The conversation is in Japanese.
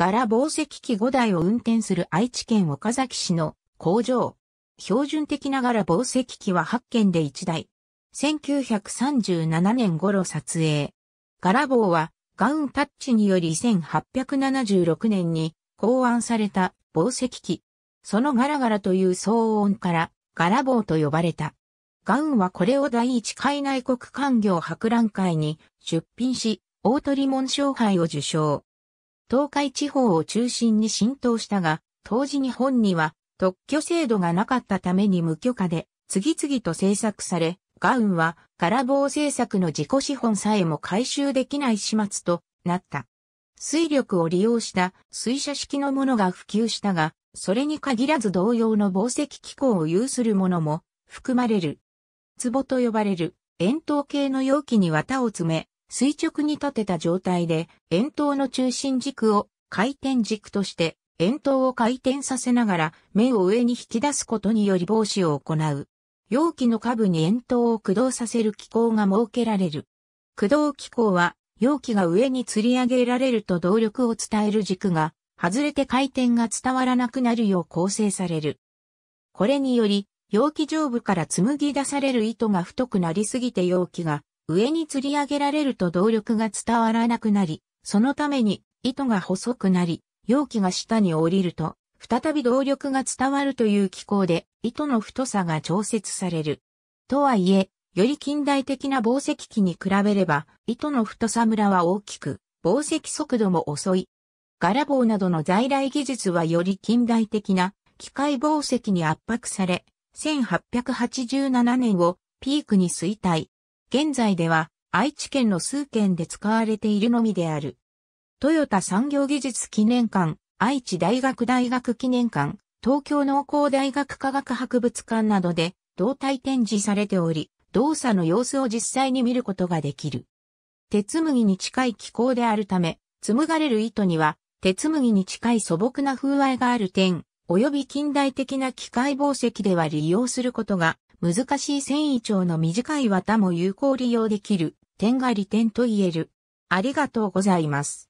柄紡績機5台を運転する愛知県岡崎市の工場。標準的な柄紡績機は8件で1台。1937年頃撮影。柄棒はガウンタッチにより1876年に考案された紡績機。そのガラガラという騒音から柄棒と呼ばれた。ガウンはこれを第一海内国官業博覧会に出品し、大鳥門賞杯を受賞。東海地方を中心に浸透したが、当時日本には特許制度がなかったために無許可で次々と制作され、ガウンは空棒制作の自己資本さえも回収できない始末となった。水力を利用した水車式のものが普及したが、それに限らず同様の紡績機構を有するものも含まれる。壺と呼ばれる円筒形の容器に綿を詰め、垂直に立てた状態で、円筒の中心軸を回転軸として、円筒を回転させながら、面を上に引き出すことにより防止を行う。容器の下部に円筒を駆動させる機構が設けられる。駆動機構は、容器が上に吊り上げられると動力を伝える軸が、外れて回転が伝わらなくなるよう構成される。これにより、容器上部から紡ぎ出される糸が太くなりすぎて容器が上に吊り上げられると動力が伝わらなくなり、そのために糸が細くなり、容器が下に降りると、再び動力が伝わるという機構で、糸の太さが調節される。とはいえ、より近代的な防石機に比べれば、糸の太さムラは大きく、防石速度も遅い。ガラ棒などの在来技術はより近代的な機械防石に圧迫され、1887年をピークに衰退。現在では愛知県の数県で使われているのみである。トヨタ産業技術記念館、愛知大学大学記念館、東京農工大学科学博物館などで動体展示されており、動作の様子を実際に見ることができる。鉄麦に近い気候であるため、紡がれる糸には、鉄麦に近い素朴な風合いがある点、及び近代的な機械紡績では利用することが難しい繊維長の短い綿も有効利用できる点が利点と言える。ありがとうございます。